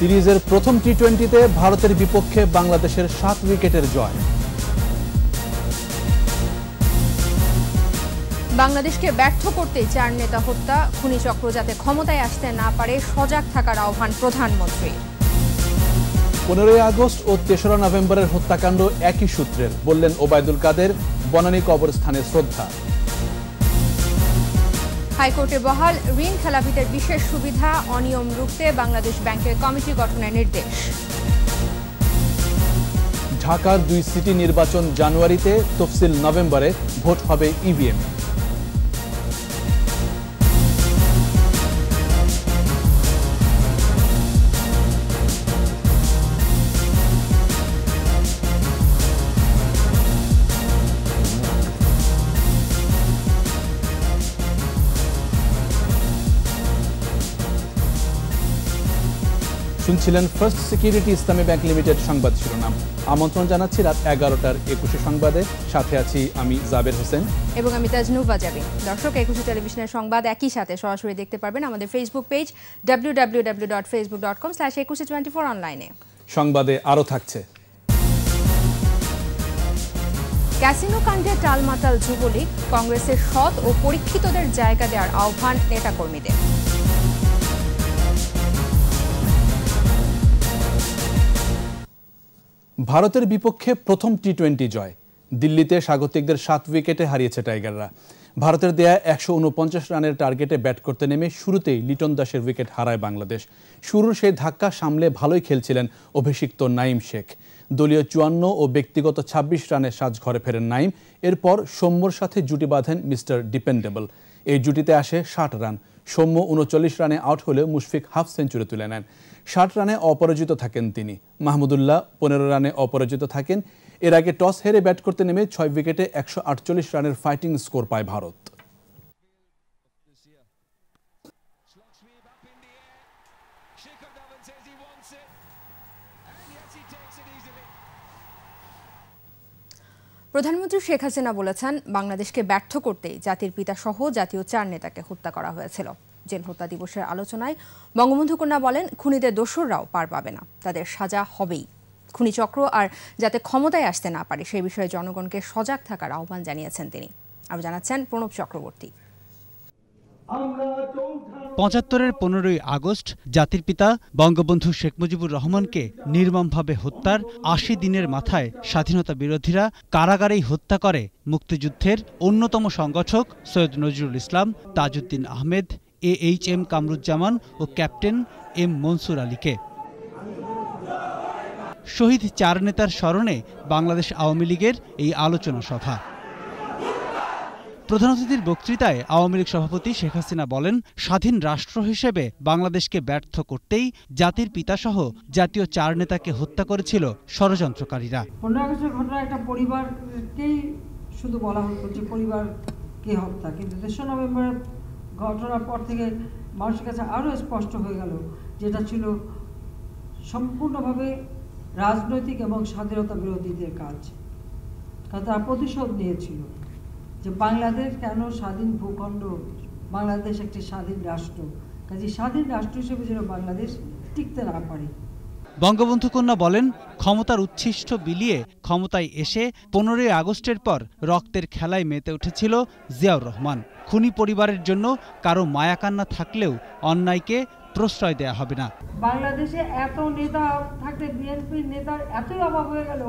সিরিজের প্রথম টি টোয়েন্টিতে ভারতের বিপক্ষে বাংলাদেশের সাত উইকেটের জয় বাংলাদেশকে ব্যর্থ করতে চার নেতা হত্যা খুনি চক্র যাতে ক্ষমতায় আসতে না পারে সজাগ থাকার আহ্বান প্রধানমন্ত্রী পনেরোই আগস্ট ও তেসরা নভেম্বরের হত্যাকাণ্ড একই সূত্রের বললেন ওবায়দুল কাদের বনানী কবরস্থানে শ্রদ্ধা হাইকোর্টে বহাল ঋণ খেলাপিদের বিশেষ সুবিধা অনিয়ম রুখতে বাংলাদেশ ব্যাংকের কমিটি গঠনের নির্দেশ ঢাকার দুই সিটি নির্বাচন জানুয়ারিতে তফসিল নভেম্বরে ভোট হবে ইভিএম e শুনছিলেন first security Islami bank limited সংবাদ শিরোনাম আমন্ত্রণ জানাচ্ছি রাত এগারোটার একুশে সংবাদে সাথে আছি আমি জাবের হোসেন এবং আমি তাজনুবা জাবি দর্শক একুশে টেলিভিশনের সংবাদ একই সাথে সরাসরি দেখতে পারবেন আমাদের Facebook page W W W dot Facebook dot com Ekushey twenty four অনলাইনে সংবাদে আরও থাকছে ক্যাসিনো কাণ্ডে টালমাতাল যুবলীগ কংগ্রেসের সৎ ও পরীক্ষিতদের জায়গা দেওয়ার আহ্বান নেতাকর্মীদের ভারতের বিপক্ষে প্রথম টি টোয়েন্টি জয় দিল্লিতে স্বাগতিকদের সাত উইকেটে হারিয়েছে টাইগাররা ভারতের দেয়া একশো উনপঞ্চাশ রানের টার্গেটে ব্যাট করতে নেমে শুরুতেই লিটন দাসের উইকেট হারায় বাংলাদেশ শুরুর সেই ধাক্কা সামলে ভালোই খেলছিলেন অভিষিক্ত নাইম শেখ দলীয় চুয়ান্ন ও ব্যক্তিগত ২৬ রানের সাজ ঘরে ফেরেন নাইম এরপর সৌম্যর সাথে জুটি বাঁধেন মিস্টার ডিপেন্ডেবল এই জুটিতে আসে ষাট রান সৌম্য উনচল্লিশ রানে আউট হলে মুশফিক হাফ সেঞ্চুরি তুলে নেন ষাট রানে অপরাজিত থাকেন তিনি মাহমুদুল্লাহ পনেরো রানে অপরাজিত থাকেন এর আগে টস হেরে ব্যাট করতে নেমে ছয় উইকেটে একশো রানের ফাইটিং স্কোর পায় ভারত প্রধানমন্ত্রী শেখ হাসিনা বলেছেন বাংলাদেশকে ব্যর্থ করতেই জাতির পিতা সহ জাতীয় চার নেতাকে হত্যা করা হয়েছিল জেল হত্যা দিবসের আলোচনায় বঙ্গবন্ধু কন্যা বলেন খুনিদের দোসররাও পার পাবে না তাদের সাজা হবেই খুনি চক্র আর যাতে ক্ষমতায় আসতে না পারে সেই বিষয়ে জনগণকে সজাগ থাকার আহ্বান জানিয়েছেন তিনি আরও জানাচ্ছেন প্রণব চক্রবর্তী পঁচাত্তরের পনেরোই আগস্ট জাতির পিতা বঙ্গবন্ধু শেখ মুজিবুর রহমানকে নির্মমভাবে হত্যার আশি দিনের মাথায় স্বাধীনতা বিরোধীরা কারাগারেই হত্যা করে মুক্তিযুদ্ধের অন্যতম সংগঠক Syed Nazrul Islam Tajuddin Ahmed A H M Kamaruzzaman ও ক্যাপ্টেন এম মনসুর আলীকে শহীদ চার নেতার স্মরণে বাংলাদেশ আওয়ামী লীগের এই আলোচনা সভা প্রধান অতিথির বক্তৃতায় আওয়ামী লীগ সভাপতি শেখ হাসিনা বলেন স্বাধীন রাষ্ট্র হিসেবে বাংলাদেশকে ব্যর্থ করতেই জাতির পিতাসহ জাতীয় চার নেতাকে হত্যা করেছিল ষড়যন্ত্রকারীরা পরিবারকেই শুধু বলা হতো যে হত্যা কিন্তু তেসরা নভেম্বরের ঘটনার পর থেকে মানুষের কাছে আরও স্পষ্ট হয়ে গেল যেটা ছিল সম্পূর্ণভাবে রাজনৈতিক এবং স্বাধীনতা বিরোধীদের কাজ কারণ তারা প্রতিশোধ নিয়েছিল যে বাংলাদেশ কেন স্বাধীন ভূখণ্ড বাংলাদেশ একটি স্বাধীন রাষ্ট্র কাজে স্বাধীন রাষ্ট্র হিসেবে যেন বাংলাদেশ টিকতে না পারে বঙ্গবন্ধু কন্যা বলেন ক্ষমতার উচ্ছিষ্ট বিলিয়ে ক্ষমতায় এসে পনেরোই আগস্টের পর রক্তের খেলায় মেতে উঠেছিল জিয়াউর রহমান খুনি পরিবারের জন্য কারো মায়াকান্না থাকলেও অন্যায়কে প্রশ্রয় দেয়া হবে না বাংলাদেশে এত নেতা থাকলে বিএনপির নেতা এতই অভাব হয়ে গেল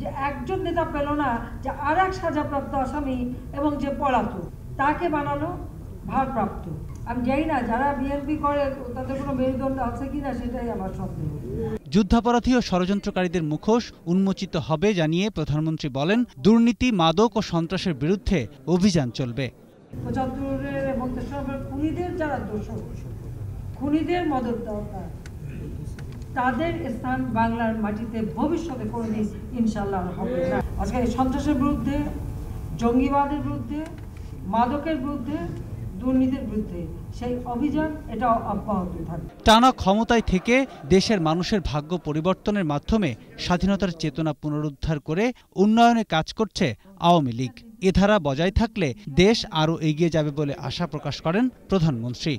যে একজন নেতা পেল না যে আর এক সাজাপ্রাপ্ত আসামি এবং যে পলাতক তাকে বানালো ভারপ্রাপ্ত আমি জানি না যারা বিএনপি করে তাদের কোনো মেরুদণ্ড আছে কিনা সেটাই আমার সন্দেহ যুদ্ধাপরাধী ও ষড়যন্ত্রকারীদের মুখোশ উন্মোচিত হবে জানিয়ে প্রধানমন্ত্রী বলেন দুর্নীতি মাদক ও সন্ত্রাসের বিরুদ্ধে অভিযান চলবে পঁচাত্তরের খুনিদের যারা দোষক খুনিদের মদত দরকার তাদের স্থান বাংলার মাটিতে ভবিষ্যতে কোনোদিন ইনশাল্লাহ হবে না আজকে সন্ত্রাসের বিরুদ্ধে জঙ্গিবাদের বিরুদ্ধে মাদকের বিরুদ্ধে টানা ক্ষমতায় থেকে দেশের মানুষের ভাগ্য পরিবর্তনের মাধ্যমে স্বাধীনতার চেতনা পুনরুদ্ধার করে উন্নয়নে কাজ করছে আওয়ামী লীগ এ ধারা বজায় থাকলে দেশ আরও এগিয়ে যাবে বলে আশা প্রকাশ করেন প্রধানমন্ত্রী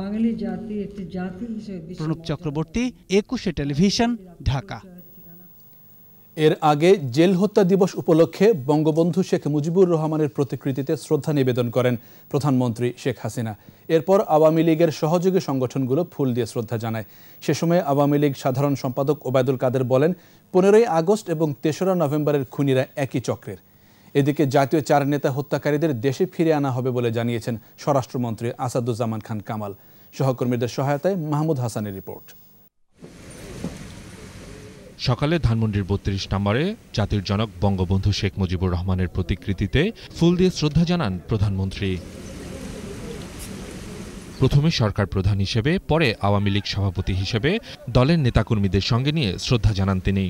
বাঙালি জাতি একটি জাতি হিসেবে প্রণব চক্রবর্তী একুশে টেলিভিশন ঢাকা এর আগে জেল হত্যা দিবস উপলক্ষে বঙ্গবন্ধু শেখ মুজিবুর রহমানের প্রতিকৃতিতে শ্রদ্ধা নিবেদন করেন প্রধানমন্ত্রী শেখ হাসিনা এরপর আওয়ামী লীগের সহযোগী সংগঠনগুলো ফুল দিয়ে শ্রদ্ধা জানায় সে সময় আওয়ামী লীগ সাধারণ সম্পাদক ওবায়দুল কাদের বলেন পনেরোই আগস্ট এবং তেসরা নভেম্বরের খুনিরা একই চক্রের এদিকে জাতীয় চার নেতা হত্যাকারীদের দেশে ফিরে আনা হবে বলে জানিয়েছেন স্বরাষ্ট্রমন্ত্রী আসাদুজ্জামান খান কামাল সহকর্মীদের সহায়তায় মাহমুদ হাসানের রিপোর্ট সকালে ধানমন্ডির বত্রিশ নম্বরে জাতির জনক বঙ্গবন্ধু শেখ মুজিবুর রহমানের প্রতিকৃতিতে ফুল দিয়ে শ্রদ্ধা জানান প্রধানমন্ত্রী প্রথমে সরকার প্রধান হিসেবে পরে আওয়ামী লীগ সভাপতি হিসেবে দলের নেতাকর্মীদের সঙ্গে নিয়ে শ্রদ্ধা জানান তিনি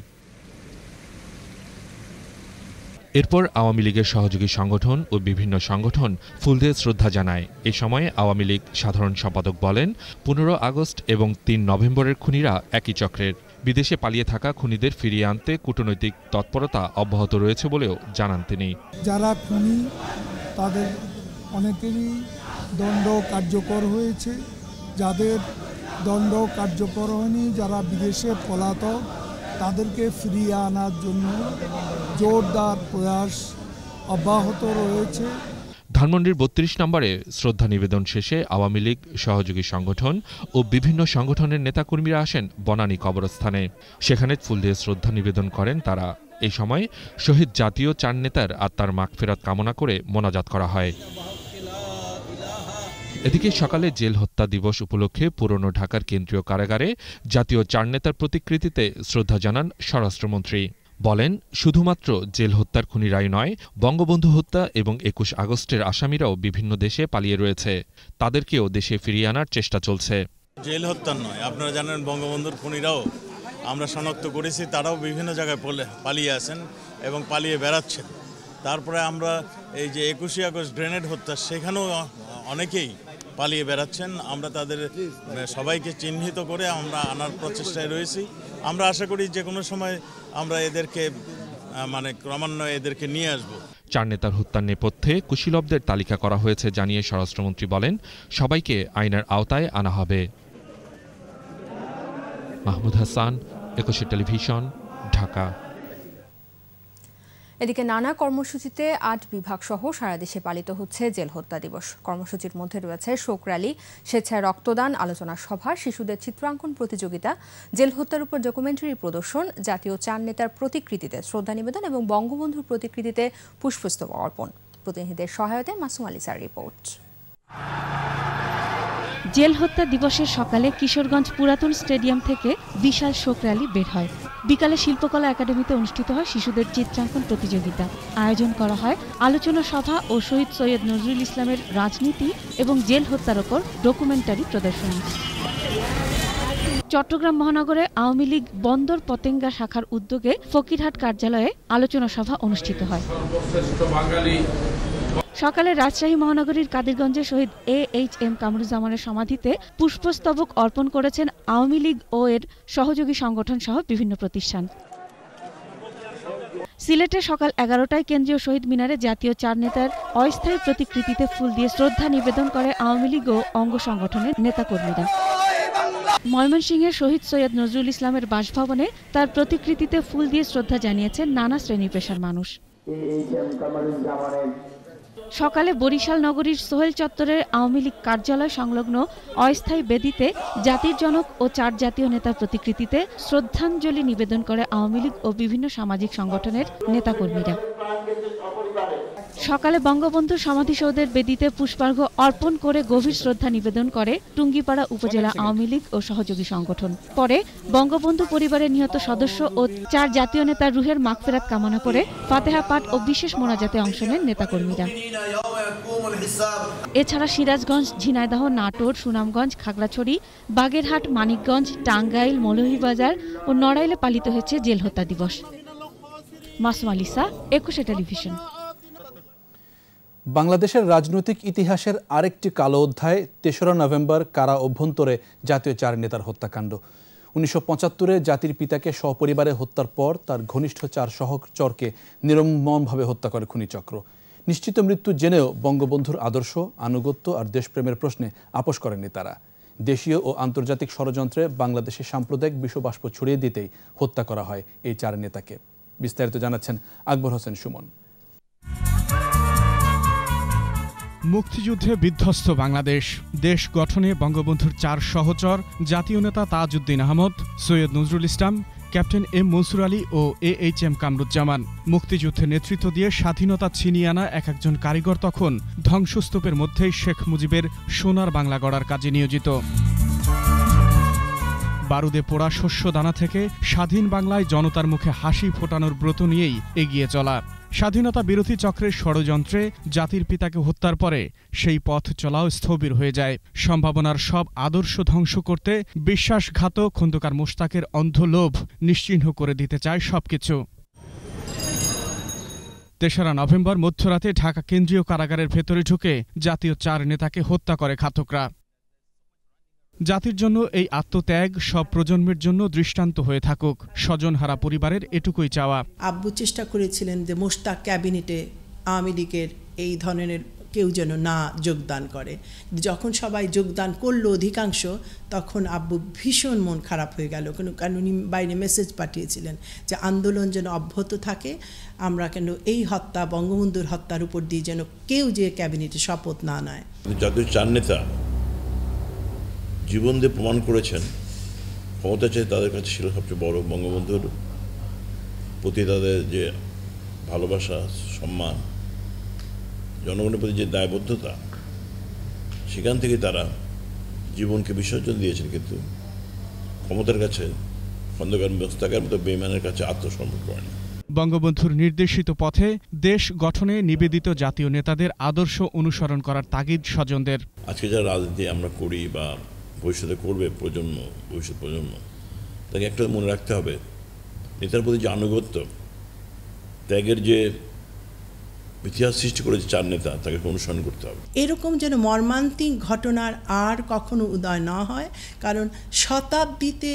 এরপর আওয়ামী লীগের সহযোগী সংগঠন ও বিভিন্ন সংগঠন ফুল দিয়ে শ্রদ্ধা জানায় এ সময়ে আওয়ামী লীগ সাধারণ সম্পাদক বলেন পনেরো আগস্ট এবং তিন নভেম্বরের খুনিরা একই চক্রের বিদেশে পালিয়ে থাকা খুনিদের ফিরিয়ে আনতে কূটনৈতিক তৎপরতা অব্যাহত রয়েছে বলেও জানান তিনি যারা খুনি তাদের অনেকেরই দণ্ড কার্যকর হয়েছে যাদের দণ্ড কার্যকর হয়নি যারা বিদেশে পলাত তাদেরকে ফিরিয়ে আনার জন্য জোরদার প্রয়াস অব্যাহত রয়েছে ধানমন্ডির বত্রিশ নম্বরে শ্রদ্ধা নিবেদন শেষে আওয়ামী লীগ সহযোগী সংগঠন ও বিভিন্ন সংগঠনের নেতাকর্মীরা আসেন বনানী কবরস্থানে সেখানে ফুল দিয়ে শ্রদ্ধা নিবেদন করেন তারা এই সময় শহীদ জাতীয় চার নেতার আত্মার মাগফেরাত কামনা করে মোনাজাত করা হয় এদিকে সকালে জেল হত্যা দিবস উপলক্ষে পুরনো ঢাকার কেন্দ্রীয় কারাগারে জাতীয় চার নেতার প্রতিকৃতিতে শ্রদ্ধা জানান স্বরাষ্ট্রমন্ত্রী বলেন শুধুমাত্র জেল হত্যার খুনিরাই নয় বঙ্গবন্ধু হত্যা এবং একুশ আগস্টের আসামিরাও বিভিন্ন দেশে পালিয়ে রয়েছে তাদেরকেও দেশে ফিরিয়ে আনার চেষ্টা চলছে জেল হত্যা নয় আপনারা জানেন বঙ্গবন্ধুর খুনিরাও আমরা শনাক্ত করেছি তারাও বিভিন্ন জায়গায় পালিয়ে আছেন এবং পালিয়ে বেড়াচ্ছেন তারপরে আমরা এই যে একুশে আগস্ট গ্রেনেড হত্যা সেখানেও অনেকেই পালিয়ে বেড়াচ্ছেন আমরা তাদের সবাইকে চিহ্নিত করে আমরা আনার প্রচেষ্টায় রয়েছি আমরা আশা করি যে কোনো সময় আমরা এদেরকে মানে ক্রমান্বয়ে এদেরকে নিয়ে আসব চার নেতার হত্যার নেপথ্যে কুশীলবদের তালিকা করা হয়েছে জানিয়ে স্বরাষ্ট্রমন্ত্রী বলেন সবাইকে আইনের আওতায় আনা হবে মাহমুদ হাসান একুশে টেলিভিশন ঢাকা এদিকে নানা কর্মসূচিতে আট বিভাগ সহ সারা দেশে পালিত হচ্ছে জেল হত্যা দিবস কর্মসূচির মধ্যে রয়েছে শোক র্যালি স্বেচ্ছায় রক্তদান আলোচনা সভা শিশুদের চিত্রাঙ্কন প্রতিযোগিতা জেল হত্যার উপর ডকুমেন্টারি প্রদর্শন জাতীয় চার নেতার প্রতিকৃতিতে শ্রদ্ধা নিবেদন এবং বঙ্গবন্ধুর প্রতিকৃতিতে পুষ্পস্তবক অর্পণ প্রতিনিধিদের সহায়তায় মাসুম আলিসার রিপোর্ট জেল হত্যা দিবসের সকালে কিশোরগঞ্জ পুরাতন স্টেডিয়াম থেকে বিশাল শোক র্যালি বের হয় বিকালে শিল্পকলা একাডেমিতে অনুষ্ঠিত হয় শিশুদের চিত্রাঙ্কন প্রতিযোগিতা আয়োজন করা হয় আলোচনা সভা ও শহীদ সৈয়দ নজরুল ইসলামের রাজনীতি এবং জেল হত্যার ওপর ডকুমেন্টারি প্রদর্শনী চট্টগ্রাম মহানগরে আওয়ামী লীগ বন্দর পতেঙ্গা শাখার উদ্যোগে ফকিরহাট কার্যালয়ে আলোচনা সভা অনুষ্ঠিত হয় সকালে রাজশাহী মহানগরীর কাদিরগঞ্জে শহীদ এ এইচ এম কামরুজ্জামানের সমাধিতে পুষ্পস্তবক অর্পণ করেছেন আওয়ামী লীগ ও এর সহযোগী সংগঠন সহ বিভিন্ন প্রতিষ্ঠান সিলেটে সকাল এগারোটায় কেন্দ্রীয় শহীদ মিনারে জাতীয় চার নেতার অস্থায়ী প্রতিকৃতিতে ফুল দিয়ে শ্রদ্ধা নিবেদন করে আওয়ামী লীগ ও অঙ্গ সংগঠনের নেতাকর্মীরা ময়মনসিংহের শহীদ সৈয়দ নজরুল ইসলামের বাসভবনে তার প্রতিকৃতিতে ফুল দিয়ে শ্রদ্ধা জানিয়েছেন নানা শ্রেণী পেশার মানুষ সকালে বরিশাল নগরীর সোহেল চত্বরের আওয়ামী লীগ কার্যালয় সংলগ্ন অস্থায়ী বেদিতে জাতির জনক ও চার জাতীয় নেতার প্রতিকৃতিতে শ্রদ্ধাঞ্জলি নিবেদন করে আওয়ামী লীগ ও বিভিন্ন সামাজিক সংগঠনের নেতাকর্মীরা সকালে বঙ্গবন্ধু সমাধিসৌধের বেদিতে পুষ্পার্ঘ্য অর্পণ করে গভীর শ্রদ্ধা নিবেদন করে টুঙ্গিপাড়া উপজেলা আওয়ামী লীগ ও সহযোগী সংগঠন পরে বঙ্গবন্ধু পরিবারের নিহত সদস্য ও চার জাতীয় নেতা রুহের মাগফেরাত কামনা করে ফাতেহা পাঠ ও বিশেষ মোনাজাতে অংশ নেন নেতাকর্মীরা এছাড়া সিরাজগঞ্জ ঝিনাইদহ নাটোর সুনামগঞ্জ খাগড়াছড়ি বাগেরহাট মানিকগঞ্জ টাঙ্গাইল মৌলভীবাজার ও নড়াইলে পালিত হয়েছে জেল হত্যা দিবস মাসুম আলিসা একুশে টেলিভিশন বাংলাদেশের রাজনৈতিক ইতিহাসের আরেকটি কালো অধ্যায় তেসরা নভেম্বর কারা অভ্যন্তরে জাতীয় চার নেতার হত্যাকাণ্ড উনিশশো পঁচাত্তরে জাতির পিতাকে সপরিবারে হত্যার পর তার ঘনিষ্ঠ চার সহচরকে নিরম্মভাবে হত্যা করে খুনিচক্র নিশ্চিত মৃত্যু জেনেও বঙ্গবন্ধুর আদর্শ আনুগত্য আর দেশপ্রেমের প্রশ্নে আপোষ করেননি তারা দেশীয় ও আন্তর্জাতিক ষড়যন্ত্রে বাংলাদেশে সাম্প্রদায়িক বিশ্ববাষ্প ছড়িয়ে দিতেই হত্যা করা হয় এই চার নেতাকে বিস্তারিত জানাচ্ছেন আকবর হোসেন সুমন মুক্তিযুদ্ধে বিধ্বস্ত বাংলাদেশ দেশ গঠনে বঙ্গবন্ধুর চার সহচর জাতীয় নেতা তাজউদ্দিন আহমদ সৈয়দ নজরুল ইসলাম ক্যাপ্টেন এম মনসুর আলী ও এ এইচ এম কামরুজ্জামান মুক্তিযুদ্ধে নেতৃত্ব দিয়ে স্বাধীনতা ছিনিয়ে আনা এক একজন কারিগর তখন ধ্বংসস্তূপের মধ্যেই শেখ মুজিবের সোনার বাংলা গড়ার কাজে নিয়োজিত বারুদে পোড়া শস্য দানা থেকে স্বাধীন বাংলায় জনতার মুখে হাসি ফোটানোর ব্রত নিয়েই এগিয়ে চলা স্বাধীনতা বিরোধী চক্রের ষড়যন্ত্রে জাতির পিতাকে হত্যার পরে সেই পথ চলাও স্থবির হয়ে যায় সম্ভাবনার সব আদর্শ ধ্বংস করতে বিশ্বাসঘাতক খন্দকার মোস্তাকের অন্ধ লোভ নিশ্চিহ্ন করে দিতে চায় সবকিছু তেসরা নভেম্বর মধ্যরাতে ঢাকা কেন্দ্রীয় কারাগারের ভেতরে ঢুকে জাতীয় চার নেতাকে হত্যা করে ঘাতকরা জাতির জন্য এই আত্মত্যাগ সব প্রজন্মের জন্য দৃষ্টান্ত হয়ে থাকুক স্বজনহারা পরিবারের এটুকুই চাওয়া আব্বু চেষ্টা করেছিলেন যে মোস্তাক ক্যাবিনেটে আওয়ামী লীগের এই ধরনের কেউ যেন না যোগদান করে যখন সবাই যোগদান করলো অধিকাংশ তখন আব্বু ভীষণ মন খারাপ হয়ে গেল কেন কেন উনি বাইরে মেসেজ পাঠিয়েছিলেন যে আন্দোলন যেন অব্যাহত থাকে আমরা কেন এই হত্যা বঙ্গবন্ধুর হত্যার উপর দিয়ে যেন কেউ যে ক্যাবিনেটে শপথ না নেয় যাদের চার নেতা জীবন দিয়ে প্রমাণ করেছেন ক্ষমতা চেয়ে তাদের কাছে ছিল সবচেয়ে বড় বঙ্গবন্ধুর প্রতি তাদের যে ভালোবাসা সম্মান জনগণের প্রতি যে দায়বদ্ধতা সেখান থেকে তারা জীবনকে বিসর্জন দিয়েছেন কিন্তু ক্ষমতার কাছে খন্দকার মোস্তাকের মতো বেমানের কাছে আত্মসমর্পণ করেন বঙ্গবন্ধুর নির্দেশিত পথে দেশ গঠনে নিবেদিত জাতীয় নেতাদের আদর্শ অনুসরণ করার তাগিদ স্বজনদের আজকে যা রাজনীতি আমরা করি বা ভবিষ্যতে করবে প্রজন্ম ভবিষ্যৎ প্রজন্ম তাকে একটা মনে রাখতে হবে নেতার প্রতি যে আনুগত্য ত্যাগের যে ইতিহাস সৃষ্টি করেছে চার নেতা তাকে অনুসরণ করতে হবে এরকম যেন মর্মান্তিক ঘটনার আর কখনো উদয় না হয় কারণ শতাব্দীতে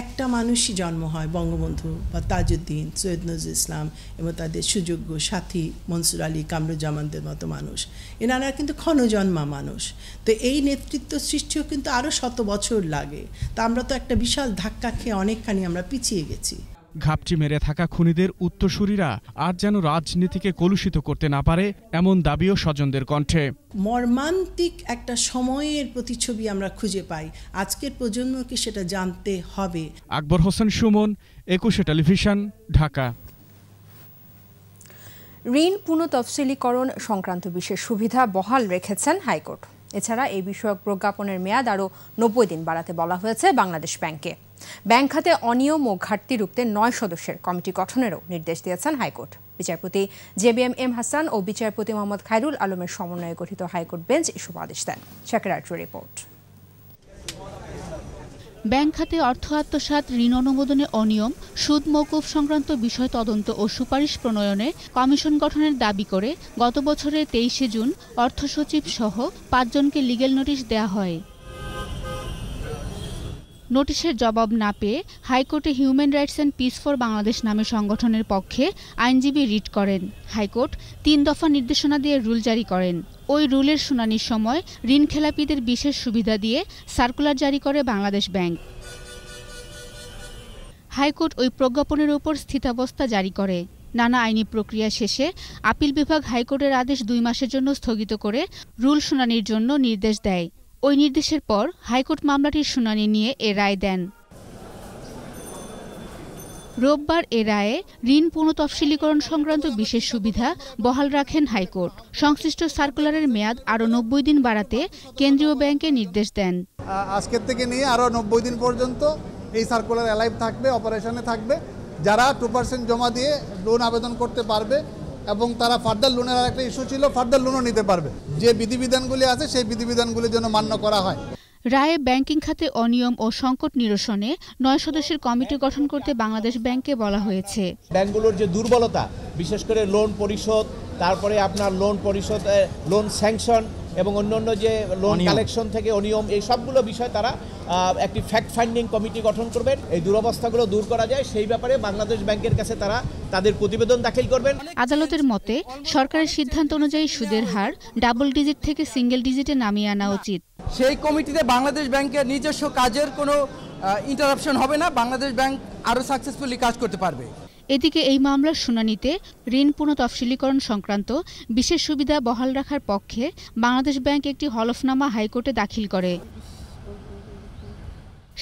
একটা মানুষই জন্ম হয় বঙ্গবন্ধু বা তাজউদ্দিন সৈয়দ নজরুল ইসলাম এবং তাদের সুযোগ্য সাথী মনসুর আলী কামরুজ্জামানদের মতো মানুষ এনারা কিন্তু ক্ষণজন্মা মানুষ তো এই নেতৃত্ব সৃষ্টিও কিন্তু আরও শত বছর লাগে তা আমরা তো একটা বিশাল ধাক্কা খেয়ে অনেকখানি আমরা পিছিয়ে গেছি ঘাপটি মেরে থাকা খুনিদের উত্তরসূরিরা আর যেন রাজনীতিকে কলুষিত করতে না পারে এমন দাবিও স্বজনদের কণ্ঠে মর্মান্তিক একটা সময়ের প্রতিচ্ছবি আমরা খুঁজে পাই আজকের প্রজন্মকে সেটা জানতে হবে আকবর হোসেন সুমন একুশে টেলিভিশন ঢাকা ঋণ পুনঃতফসিলীকরণ সংক্রান্ত বিশেষ সুবিধা বহাল রেখেছেন হাইকোর্ট এছাড়া এই বিষয়ক প্রজ্ঞাপনের মেয়াদ আরও নব্বই দিন বাড়াতে বলা হয়েছে বাংলাদেশ ব্যাংকে ব্যাংক খাতে অনিয়ম ও ঘাটতি রুখতে নয় সদস্যের কমিটি গঠনেরও নির্দেশ দিয়েছেন হাইকোর্ট বিচারপতি জেবিএম এম হাসান ও বিচারপতি মোহাম্মদ খায়রুল আলমের সমন্বয়ে গঠিত হাইকোর্ট বেঞ্চ এসব আদেশ দেন রিপোর্ট ব্যাংক খাতে অর্থ আত্মসাত ঋণ অনুমোদনে অনিয়ম সুদ মৌকুফ সংক্রান্ত বিষয় তদন্ত ও সুপারিশ প্রণয়নে কমিশন গঠনের দাবি করে গত বছরের তেইশে জুন অর্থ সচিব সহ পাঁচজনকে লিগেল নোটিশ দেয়া হয় নোটিশের জবাব না পেয়ে হাইকোর্টে human rights and peace for Bangladesh নামে সংগঠনের পক্ষে আইনজীবী রিট করেন হাইকোর্ট তিন দফা নির্দেশনা দিয়ে রুল জারি করেন ওই রুলের শুনানির সময় ঋণ খেলাপিদের বিশেষ সুবিধা দিয়ে সার্কুলার জারি করে বাংলাদেশ ব্যাংক হাইকোর্ট ওই প্রজ্ঞাপনের উপর স্থিতাবস্থা জারি করে নানা আইনি প্রক্রিয়া শেষে আপিল বিভাগ হাইকোর্টের আদেশ দুই মাসের জন্য স্থগিত করে রুল শুনানির জন্য নির্দেশ দেয় ওই নির্দেশের পর হাইকোর্ট মামলাটির শুনানি নিয়ে এ রায় দেন রোববার এ রায়ে ঋণ পুনঃতফসিলীকরণ সংক্রান্ত বিশেষ সুবিধা বহাল রাখেন হাইকোর্ট সংশ্লিষ্ট সার্কুলারের মেয়াদ আরও নব্বই দিন বাড়াতে কেন্দ্রীয় ব্যাংকে নির্দেশ দেন আজকের থেকে নিয়ে আরও নব্বই দিন পর্যন্ত এই সার্কুলার অ্যালাইভ থাকবে অপারেশনে থাকবে যারা টু পার্সেন্ট জমা দিয়ে লোন আবেদন করতে পারবে এবং তারা ফার্দার লোনের আর একটা ইস্যু ছিল ফার্দার লোনও নিতে পারবে যে বিধিবিধানগুলি আছে সেই বিধিবিধানগুলির জন্য মান্য করা হয় রায়ে ব্যাংকিং খাতে অনিয়ম ও সংকট নিরসনে নয় সদস্যের কমিটি গঠন করতে বাংলাদেশ ব্যাংকে বলা হয়েছে ব্যাংকগুলোর যে দুর্বলতা বিশেষ করে লোন পরিশোধ তারপরে আপনার লোন পরিশোধ লোন স্যাংশন এবং অন্যান্য যে লোন কালেকশন থেকে অনিয়ম এই সবগুলো বিষয় তারা একটি ফ্যাক্ট ফাইন্ডিং কমিটি গঠন করবেন এই দুরবস্থাগুলো দূর করা যায় সেই ব্যাপারে বাংলাদেশ ব্যাংকের কাছে তারা তাদের প্রতিবেদন দাখিল করবেন আদালতের মতে সরকারের সিদ্ধান্ত অনুযায়ী সুদের হার ডাবল ডিজিট থেকে সিঙ্গেল ডিজিটে নামিয়ে আনা উচিত সেই কমিটিতে বাংলাদেশ ব্যাংকের নিজস্ব কাজের কোনো ইন্টারাপশন হবে না বাংলাদেশ ব্যাংক আরও সাকসেসফুলি কাজ করতে পারবে এদিকে এই মামলার শুনানিতে ঋণ পুনঃ তফসিলীকরণ সংক্রান্ত বিশেষ সুবিধা বহাল রাখার পক্ষে বাংলাদেশ ব্যাংক একটি হলফনামা হাইকোর্টে দাখিল করে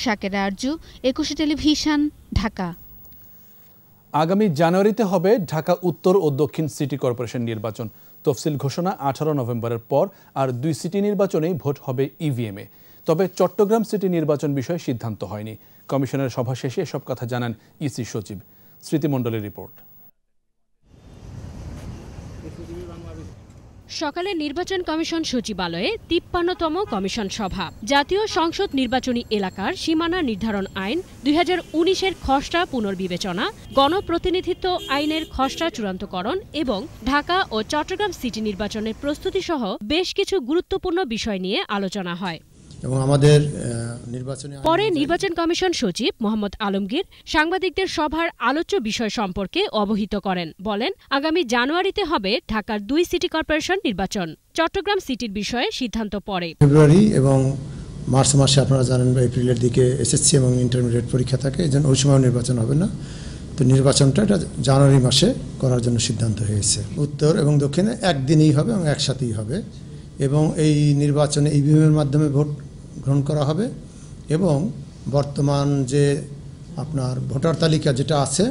শাকেরা আরজু একুশে টেলিভিশন ঢাকা আগামী জানুয়ারিতে হবে ঢাকা উত্তর ও দক্ষিণ সিটি কর্পোরেশন নির্বাচন তফসিল ঘোষণা আঠারো নভেম্বরের পর আর দুই সিটি নির্বাচনেই ভোট হবে ইভিএম e এ তবে চট্টগ্রাম সিটি নির্বাচন বিষয়ে সিদ্ধান্ত হয়নি কমিশনের সভা শেষে এসব কথা জানান ইসি সচিব স্মৃতিমণ্ডলের রিপোর্ট সকালে নির্বাচন কমিশন সচিবালয়ে তিপ্পান্নতম কমিশন সভা জাতীয় সংসদ নির্বাচনী এলাকার সীমানা নির্ধারণ আইন দুই উনিশের খসড়া পুনর্বিবেচনা গণপ্রতিনিধিত্ব আইনের খসড়া চূড়ান্তকরণ এবং ঢাকা ও চট্টগ্রাম সিটি নির্বাচনের প্রস্তুতি সহ বেশ কিছু গুরুত্বপূর্ণ বিষয় নিয়ে আলোচনা হয় এবং আমাদের নির্বাচনে পরে নির্বাচন কমিশন সচিব মোহাম্মদ আলমগীর সাংবাদিকদের সভার আলোচ্য বিষয় সম্পর্কে অবহিত করেন বলেন আগামী জানুয়ারিতে হবে ঢাকার দুই সিটি কর্পোরেশন নির্বাচন চট্টগ্রাম সিটির বিষয়ে সিদ্ধান্ত পরে ফেব্রুয়ারি এবং মার্চ মাসে আপনারা জানেন এপ্রিলের দিকে এসএসসি এবং ইন্টারমিডিয়েট পরীক্ষা থাকে এই জন্য ওই সময় নির্বাচন হবে না তো নির্বাচনটা এটা জানুয়ারি মাসে করার জন্য সিদ্ধান্ত হয়েছে উত্তর এবং দক্ষিণে একদিনেই হবে এবং একসাথেই হবে এবং এই নির্বাচনে ইভিএমের মাধ্যমে ভোট গ্রহণ করা হবে এবং বর্তমান যে আপনার ভোটার তালিকা যেটা আছে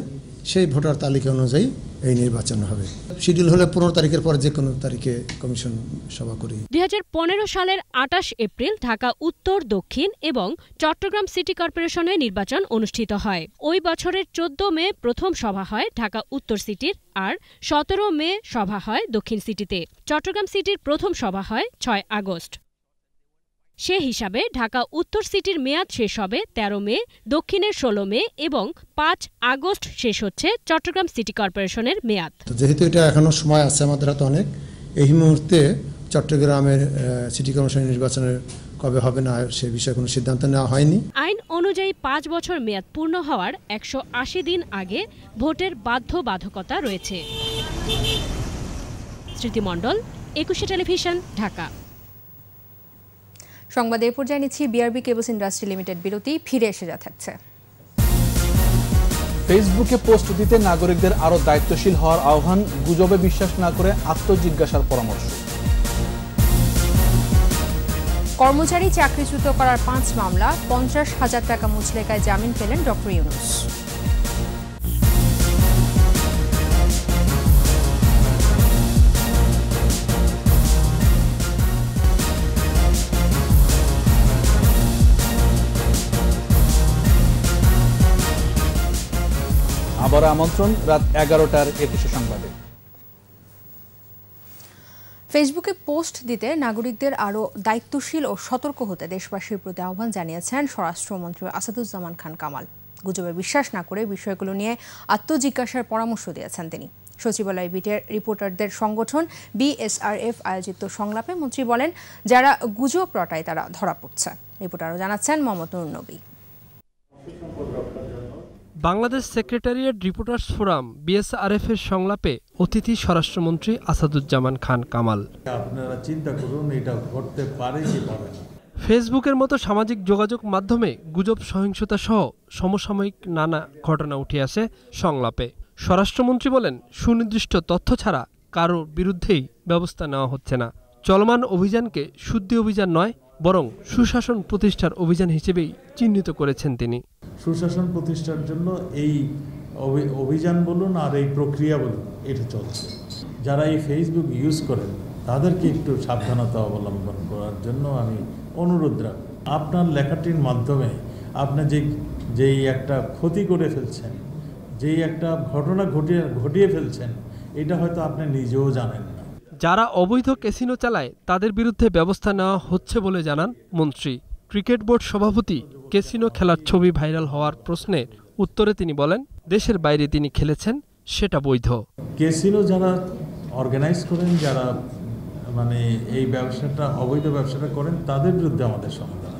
সেই ভোটার তালিকা অনুযায়ী এই নির্বাচন হবে শিডিউল হলে পনেরো তারিখের পর যে কোনো তারিখে কমিশন সভা করি দুই সালের আটাশ এপ্রিল ঢাকা উত্তর দক্ষিণ এবং চট্টগ্রাম সিটি কর্পোরেশনে নির্বাচন অনুষ্ঠিত হয় ওই বছরের চোদ্দ মে প্রথম সভা হয় ঢাকা উত্তর সিটির আর সতেরো মে সভা হয় দক্ষিণ সিটিতে চট্টগ্রাম সিটির প্রথম সভা হয় ছয় আগস্ট সে হিসাবে ঢাকা উত্তর সিটির মেয়াদ শেষ হবে তেরো মে দক্ষিণের ষোলো মে এবং পাঁচ আগস্ট শেষ হচ্ছে চট্টগ্রাম সিটি কর্পোরেশনের মেয়াদ যেহেতু এটা এখনো সময় আছে আমাদের হাতে অনেক এই মুহূর্তে চট্টগ্রামের সিটি কর্পোরেশন নির্বাচনের কবে হবে না সে বিষয়ে কোনো সিদ্ধান্ত নেওয়া হয়নি আইন অনুযায়ী পাঁচ বছর মেয়াদ পূর্ণ হওয়ার একশো দিন আগে ভোটের বাধ্যবাধকতা রয়েছে স্মৃতিমণ্ডল একুশে টেলিভিশন ঢাকা সংবাদ এ পর্যায়ে নিচ্ছি বিআরবি কেবলস ইন্ডাস্ট্রি লিমিটেড বিরতি ফিরে এসে যা থাকছে ফেসবুকে পোস্ট দিতে নাগরিকদের আরও দায়িত্বশীল হওয়ার আহ্বান গুজবে বিশ্বাস না করে আত্মজিজ্ঞাসার পরামর্শ কর্মচারী চাকরিচ্যুত করার পাঁচ মামলা পঞ্চাশ হাজার টাকা মুচলেকায় জামিন পেলেন ডক্টর ইউনুস বড় আমন্ত্রণ রাত এগারোটার একুশে সংবাদে ফেসবুকে পোস্ট দিতে নাগরিকদের আরও দায়িত্বশীল ও সতর্ক হতে দেশবাসীর প্রতি আহ্বান জানিয়েছেন স্বরাষ্ট্রমন্ত্রী আসাদুজ্জামান খান কামাল গুজবে বিশ্বাস না করে বিষয়গুলো নিয়ে আত্মজিজ্ঞাসার পরামর্শ দিয়েছেন তিনি সচিবালয় বিটের রিপোর্টারদের সংগঠন বিএসআরএফ আয়োজিত সংলাপে মন্ত্রী বলেন যারা গুজব রটায় তারা ধরা পড়ছে রিপোর্টারও জানাচ্ছেন Mamata Nabi Bangladesh secretariat reporters forum BSRF এর সংলাপে অতিথি স্বরাষ্ট্রমন্ত্রী আসাদুজ্জামান খান কামাল আপনারা চিন্তা করুন এটা ঘটতে পারে কি পারে ফেসবুকের মতো সামাজিক যোগাযোগ মাধ্যমে গুজব সহিংসতা সহ সমসাময়িক নানা ঘটনা উঠে আসে সংলাপে স্বরাষ্ট্রমন্ত্রী বলেন সুনির্দিষ্ট তথ্য ছাড়া কারো বিরুদ্ধেই ব্যবস্থা নেওয়া হচ্ছে না চলমান অভিযানকে শুদ্ধি অভিযান নয় বরং সুশাসন প্রতিষ্ঠার অভিযান হিসেবেই চিহ্নিত করেছেন তিনি সুশাসন প্রতিষ্ঠার জন্য এই অভিযান বলুন আর এই প্রক্রিয়া বলুন এটা চলছে যারা এই ফেসবুক ইউজ করেন তাদেরকে একটু সাবধানতা অবলম্বন করার জন্য আমি অনুরোধ রাখব আপনার লেখাটির মাধ্যমে আপনি যে যেই একটা ক্ষতি করে ফেলছেন যেই একটা ঘটনা ঘটিয়ে ঘটিয়ে ফেলছেন এটা হয়তো আপনি নিজেও জানেন যারা অবৈধ ক্যাসিনো চালায় তাদের বিরুদ্ধে ব্যবস্থা নেওয়া হচ্ছে বলে জানান মন্ত্রী ক্রিকেট বোর্ড সভাপতি ক্যাসিনো খেলার ছবি ভাইরাল হওয়ার প্রশ্নের উত্তরে তিনি বলেন দেশের বাইরে তিনি খেলেছেন সেটা বৈধ ক্যাসিনো যারা অর্গানাইজ করেন যারা মানে এই ব্যবসাটা অবৈধ ব্যবসাটা করেন তাদের বিরুদ্ধে আমাদের সমাধান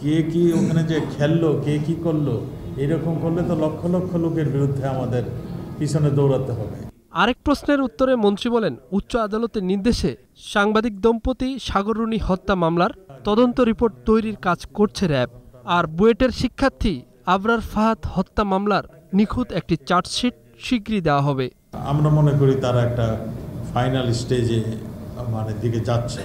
কে কি ওখানে যে খেললো কে কি করলো এরকম করলে তো লক্ষ লক্ষ লোকের বিরুদ্ধে আমাদের পিছনে দৌড়াতে হবে আরেক প্রশ্নের উত্তরে মন্ত্রী বলেন উচ্চ আদালতের নির্দেশে সাংবাদিক দম্পতি সাগররুনি হত্যা মামলার তদন্ত রিপোর্ট তৈরির কাজ করছে র্যাব আর বুয়েটের শিক্ষার্থী আবরার ফাহাদ হত্যা মামলার নিখুঁত একটি চার্জশিট শিগগিরই দেওয়া হবে আমরা মনে করি তারা একটা ফাইনাল স্টেজে মানে দিকে যাচ্ছে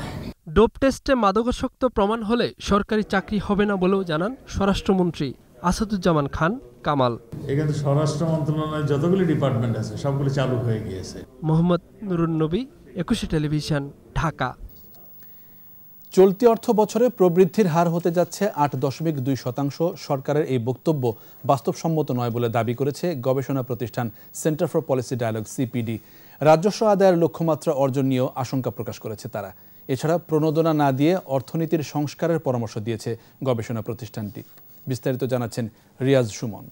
ডোপ টেস্টে মাদকাসক্ত প্রমাণ হলে সরকারি চাকরি হবে না বলেও জানান স্বরাষ্ট্রমন্ত্রী আসাদুজ্জামান খান কামাল এখানে স্বরাষ্ট্র মন্ত্রণালয়ের যতগুলি ডিপার্টমেন্ট আছে সবগুলি চালু হয়ে গিয়েছে মোহাম্মদ নুরুন নবী একুশে টেলিভিশন ঢাকা চলতি অর্থ বছরে প্রবৃদ্ধির হার হতে যাচ্ছে আট দশমিক দুই শতাংশ সরকারের এই বক্তব্য বাস্তবসম্মত নয় বলে দাবি করেছে গবেষণা প্রতিষ্ঠান centre for policy dialogue CPD রাজস্ব আদায়ের লক্ষ্যমাত্রা অর্জন নিয়েও আশঙ্কা প্রকাশ করেছে তারা এছাড়া প্রণোদনা না দিয়ে অর্থনীতির সংস্কারের পরামর্শ দিয়েছে গবেষণা প্রতিষ্ঠানটি বিস্তারিত জানাচ্ছেন রিয়াজ সুমন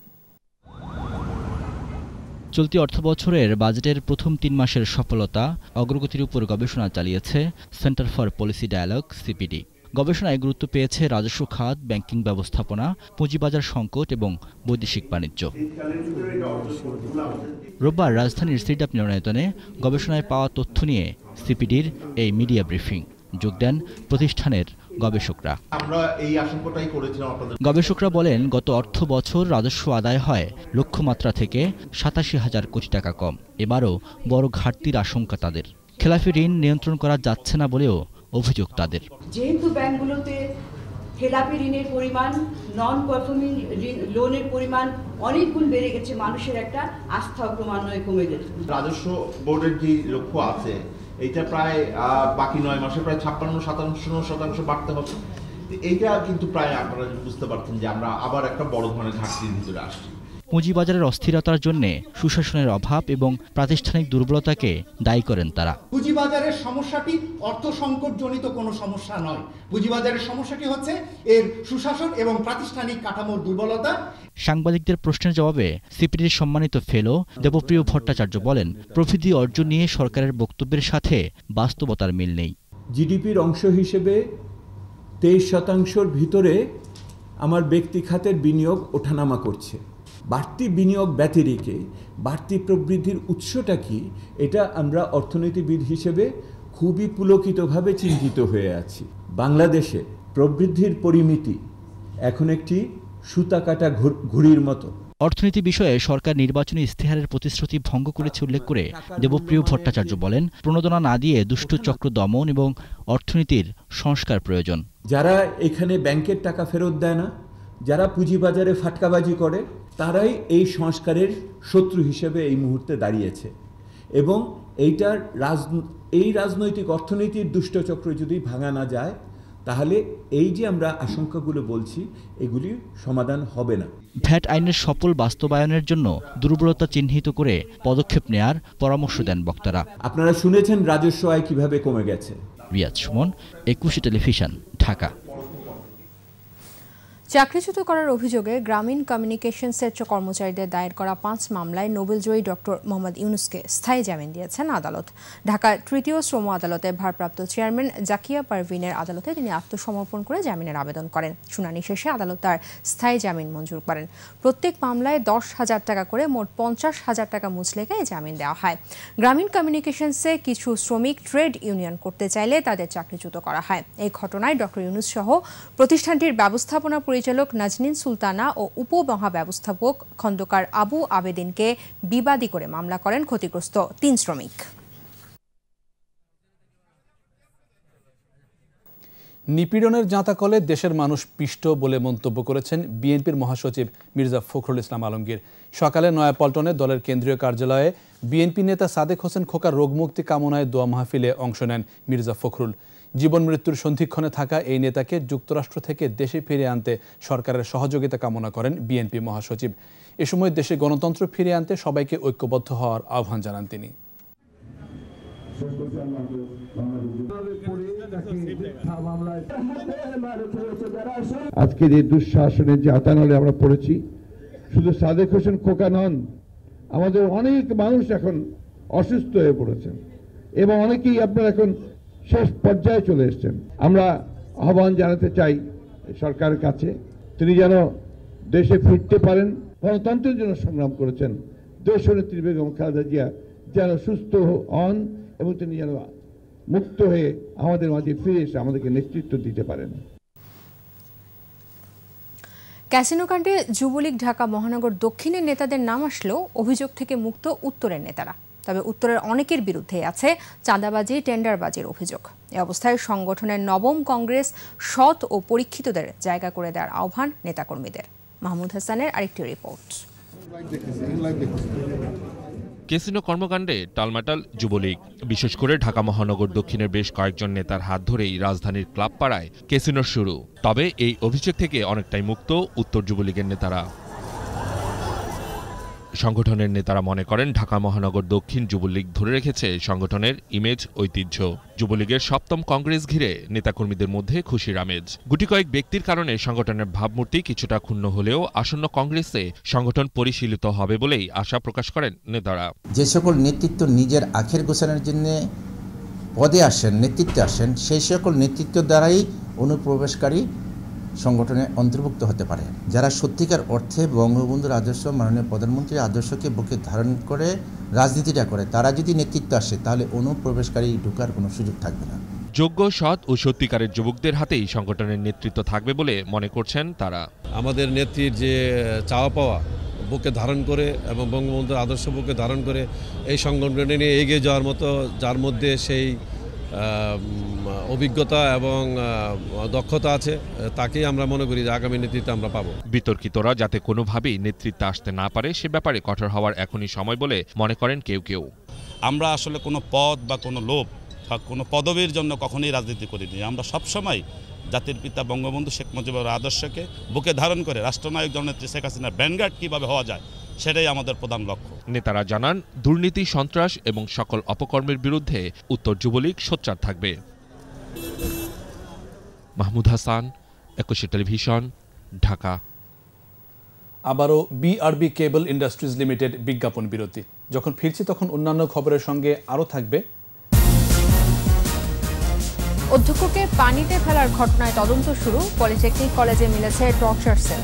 চলতি অর্থ বছরের বাজেটের প্রথম তিন মাসের সফলতা অগ্রগতির উপর গবেষণা চালিয়েছে centre for policy dialogue CPD গবেষণায় গুরুত্ব পেয়েছে রাজস্ব খাত ব্যাংকিং ব্যবস্থাপনা পুঁজিবাজার সংকট এবং বৈদেশিক বাণিজ্য রোববার রাজধানীর সিডাপ মিলনায়তনে গবেষণায় পাওয়া তথ্য নিয়ে সিপিডির এই মিডিয়া ব্রিফিং যোগ দেন প্রতিষ্ঠানের গবেষকরা আমরা এই আশঙ্কাটাই করেছিলাম আপনাদের গবেষকরা বলেন গত অর্থ বছর রাজস্ব আদায় হয় লক্ষ্যমাত্রা থেকে সাতাশি হাজার কোটি টাকা কম এবারও বড় ঘাটতির আশঙ্কা তাদের খেলাফি ঋণ নিয়ন্ত্রণ করা যাচ্ছে না বলেও অভিযোগ তাদের যেহেতু ব্যাংকগুলোতে খেলাপি ঋণের পরিমাণ নন পারফর্মিং লোনের পরিমাণ অনেক গুণ বেড়ে গেছে মানুষের একটা আস্থা ক্রমান্বয়ে কমে গেছে রাজস্ব বোর্ডের যে লক্ষ্য আছে এইটা প্রায় বাকি নয় মাসে প্রায় ছাপ্পান্ন শতাংশ শতাংশ বাড়তে হবে এইটা কিন্তু প্রায় আপনারা বুঝতে পারছেন যে আমরা আবার একটা বড় ধরনের ঘাটতির ভিতরে আসছি পুঁজিবাজারের অস্থিরতার জন্য সুশাসনের অভাব এবং প্রাতিষ্ঠানিক দুর্বলতাকে দায়ী করেন তারা পুঁজিবাজারের সমস্যাটি অর্থ সংকটজনিত কোনো সমস্যা নয় পুঁজিবাজারের সমস্যাটি হচ্ছে এর সুশাসন এবং প্রাতিষ্ঠানিক কাঠামোর দুর্বলতা সাংবাদিকদের প্রশ্নের জবাবে সিপিডি সম্মানিত ফেলো দেবপ্রিয় ভট্টাচার্য বলেন প্রভৃতি অর্জন নিয়ে সরকারের বক্তব্যের সাথে বাস্তবতার মিল নেই জিডিপির অংশ হিসেবে তেইশ শতাংশর ভিতরে আমার ব্যক্তি খাতের বিনিয়োগ ওঠানামা করছে বাড়তি বিনিয়োগ ব্যতিরেকে বাড়তি প্রবৃদ্ধির উৎসটা কি এটা আমরা অর্থনীতিবিদ হিসেবে খুবই পুলকিতভাবে চিন্তিত হয়ে আছি বাংলাদেশে প্রবৃদ্ধির পরিমিতি এখন একটি সুতা কাটা ঘুড়ির মতো অর্থনীতি বিষয়ে সরকার নির্বাচনী ইস্তেহারের প্রতিশ্রুতি ভঙ্গ করেছে উল্লেখ করে দেবপ্রিয় ভট্টাচার্য বলেন প্রণোদনা না দিয়ে দুষ্ট চক্র দমন এবং অর্থনীতির সংস্কার প্রয়োজন যারা এখানে ব্যাংকের টাকা ফেরত দেয় না যারা পুঁজিবাজারে ফাটকাবাজি করে তারাই এই সংস্কারের শত্রু হিসেবে এই মুহূর্তে দাঁড়িয়েছে এবং এইটার রাজ এই রাজনৈতিক অর্থনীতির দুষ্টচক্র যদি ভাঙা না যায় তাহলে এই যে আমরা আশঙ্কাগুলো বলছি এগুলি সমাধান হবে না ভ্যাট আইনের সফল বাস্তবায়নের জন্য দুর্বলতা চিহ্নিত করে পদক্ষেপ নেয়ার পরামর্শ দেন বক্তারা আপনারা শুনেছেন রাজস্ব আয় কিভাবে কমে গেছে রিয়াজ সুমন একুশে টেলিভিশন ঢাকা চাকরিচ্যুত করার অভিযোগে গ্রামীণ কমিউনিকেশনসের কর্মচারীদের দায়ের করা পাঁচ মামলায় নোবেলজয়ী ডক্টর মোহাম্মদ ইউনুসকে স্থায়ী জামিন দিয়েছেন আদালত ঢাকার তৃতীয় শ্রম আদালতের ভারপ্রাপ্ত চেয়ারম্যান জাকিয়া পারভিনের আদালতে তিনি আত্মসমর্পণ করে জামিনের আবেদন করেন শুনানি শেষে আদালত তার স্থায়ী জামিন মঞ্জুর করেন প্রত্যেক মামলায় দশ হাজার টাকা করে মোট পঞ্চাশ হাজার টাকা মুচলেকে জামিন দেওয়া হয় গ্রামীণ কমিউনিকেশনসে কিছু শ্রমিক ট্রেড ইউনিয়ন করতে চাইলে তাদের চাকরিচ্যুত করা হয় এই ঘটনায় ডক্টর ইউনুস সহ প্রতিষ্ঠানটির ব্যবস্থাপনা পরিচালক নাজনিন সুলতানা ও উপমহাব্যবস্থাপক খন্দকার আবু আবেদিনকে বিবাদী করে মামলা করেন ক্ষতিগ্রস্ত তিন শ্রমিক নিপীড়নের জাঁতাকলে দেশের মানুষ পিষ্ট বলে মন্তব্য করেছেন বিএনপির মহাসচিব মির্জা ফখরুল ইসলাম আলমগীর সকালে নয়াপল্টনে দলের কেন্দ্রীয় কার্যালয়ে বিএনপি নেতা সাদেক হোসেন খোকার রোগমুক্তি কামনায় দোয়া মাহফিলে অংশ নেন মির্জা ফখরুল জীবন মৃত্যুর সন্ধিক্ষণে থাকা এই নেতাকে যুক্তরাষ্ট্র থেকে দেশে ফিরে আনতে সরকারের সহযোগিতা কামনা করেন বিএনপি মহাসচিব এ সময় দেশে গণতন্ত্র ফিরে আনতে সবাইকে ঐক্যবদ্ধ হওয়ার আহ্বান জানান তিনি আজকের এই দুঃশাসনের যে আতানলে আমরা পড়েছি শুধু সাদেক হোসেন খোকা নন আমাদের অনেক মানুষ এখন অসুস্থ হয়ে পড়েছেন এবং অনেকেই আপনার এখন শেষ পর্যায়ে চলে এসছেন আমরা আহ্বান জানাতে চাই সরকারের কাছে তিনি যেন দেশে ফিরতে পারেন গণতন্ত্রের জন্য সংগ্রাম করেছেন নেত্রী বেগম খালেদা জিয়া যেন সুস্থ হন এবং তিনি যেন মুক্ত হয়ে আমাদের মাঝে ফিরে এসে আমাদেরকে নেতৃত্ব দিতে পারেন ক্যাসিনো কাণ্ডে যুবলীগ ঢাকা মহানগর দক্ষিণের নেতাদের নাম আসলেও অভিযোগ থেকে মুক্ত উত্তরের নেতারা তবে উত্তরের অনেকের বিরুদ্ধে আছে চাঁদাবাজি টেন্ডারবাজির অভিযোগ এ অবস্থায় সংগঠনের নবম কংগ্রেস সৎ ও পরীক্ষিতদের জায়গা করে দেওয়ার আহ্বান নেতাকর্মীদের মাহমুদ হাসানের আরেকটি রিপোর্ট কেসিনো কর্মকাণ্ডে টালমাটাল যুবলীগ বিশেষ করে ঢাকা মহানগর দক্ষিণের বেশ কয়েকজন নেতার হাত ধরেই রাজধানীর ক্লাব পাড়ায় কেসিনোর শুরু তবে এই অভিযোগ থেকে অনেকটাই মুক্ত উত্তর যুবলীগের নেতারা সংগঠনের নেতারা মনে করেন ঢাকা মহানগর দক্ষিণ যুবলীগ ধরে রেখেছে সংগঠনের ইমেজ ঐতিহ্য যুবলীগের সপ্তম কংগ্রেস ঘিরে নেতাকর্মীদের মধ্যে খুশির আমেজ গুটি কয়েক ব্যক্তির কারণে সংগঠনের ভাবমূর্তি কিছুটা ক্ষুণ্ণ হলেও আসন্ন কংগ্রেসে সংগঠন পরিশীলিত হবে বলেই আশা প্রকাশ করেন নেতারা যে সকল নেতৃত্ব নিজের আখের গোছানোর জন্য পদে আসেন নেতৃত্বে আসেন সেই সকল নেতৃত্ব দ্বারাই অনুপ্রবেশকারী সংগঠনে অন্তর্ভুক্ত হতে পারে যারা সত্যিকার অর্থে বঙ্গবন্ধুর আদর্শ মাননীয় প্রধানমন্ত্রীর আদর্শকে বুকে ধারণ করে রাজনীতিটা করে তারা যদি নেতৃত্ব আসে তাহলে অনুপ্রবেশকারী ঢুকার কোনো সুযোগ থাকবে না যোগ্য সৎ ও সত্যিকারের যুবকদের হাতেই সংগঠনের নেতৃত্ব থাকবে বলে মনে করছেন তারা আমাদের নেত্রীর যে চাওয়া পাওয়া বুকে ধারণ করে এবং বঙ্গবন্ধুর আদর্শ বুকে ধারণ করে এই সংগঠনে নিয়ে এগিয়ে যাওয়ার মতো যার মধ্যে সেই অভিজ্ঞতা এবং দক্ষতা আছে তাকেই আমরা মনে করি যে আগামী নেতৃত্বে আমরা পাবো বিতর্কিতরা যাতে কোনোভাবেই নেতৃত্বে আসতে না পারে সে ব্যাপারে কঠোর হওয়ার এখনই সময় বলে মনে করেন কেউ কেউ আমরা আসলে কোনো পদ বা কোনো লোভ বা কোনো পদবীর জন্য কখনোই রাজনীতি করিনি আমরা সবসময় জাতির পিতা বঙ্গবন্ধু শেখ মুজিবুর আদর্শকে বুকে ধারণ করে রাষ্ট্রনায়ক জননেত্রী শেখ হাসিনার ব্যানগার্ড কীভাবে হওয়া যায় সেটাই আমাদের প্রধান লক্ষ্য নেতারা জানান দুর্নীতি সন্ত্রাস এবং সকল অপকর্মের বিরুদ্ধে উত্তর যুবলীগ সোচ্চার থাকবে মাহমুদ হাসান একুশে টেলিভিশন ঢাকা আবারও বিআরবি কেবল ইন্ডাস্ট্রিজ লিমিটেড বিজ্ঞাপন বিরতি যখন ফিরছি তখন অন্যান্য খবরের সঙ্গে আরও থাকবে অধ্যক্ষকে পানিতে ফেলার ঘটনায় তদন্ত শুরু পলিটেকনিক কলেজে মিলেছে টর্চার সেল